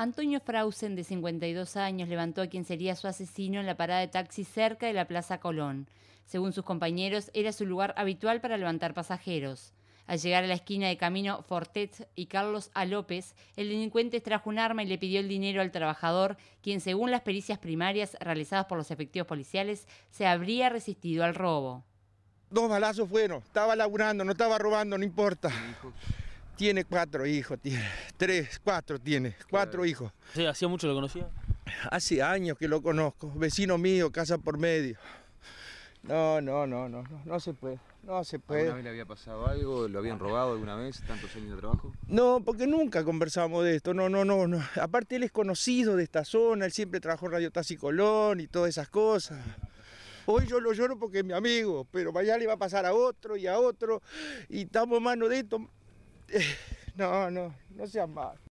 Antonio Frausen, de 52 años, levantó a quien sería su asesino en la parada de taxi cerca de la Plaza Colón. Según sus compañeros, era su lugar habitual para levantar pasajeros. Al llegar a la esquina de camino Fortet y Carlos A. López, el delincuente extrajo un arma y le pidió el dinero al trabajador, quien según las pericias primarias realizadas por los efectivos policiales, se habría resistido al robo. Dos balazos fueron, estaba laburando, no estaba robando, no importa. Tiene cuatro hijos, tiene, tres, cuatro tiene, cuatro hijos. Sí, ¿Hacía mucho lo conocía? Hace años que lo conozco, vecino mío, casa por medio. No, no, no, no, no, no se puede, no se puede. vez le había pasado algo? ¿Lo habían robado alguna vez, tantos años de trabajo? No, porque nunca conversamos de esto, no, no, no, no. Aparte él es conocido de esta zona, él siempre trabajó en Radio Taxi Colón y todas esas cosas. Hoy yo lo lloro porque es mi amigo, pero mañana le va a pasar a otro y a otro, y estamos mano de esto, No, no, no sea malo.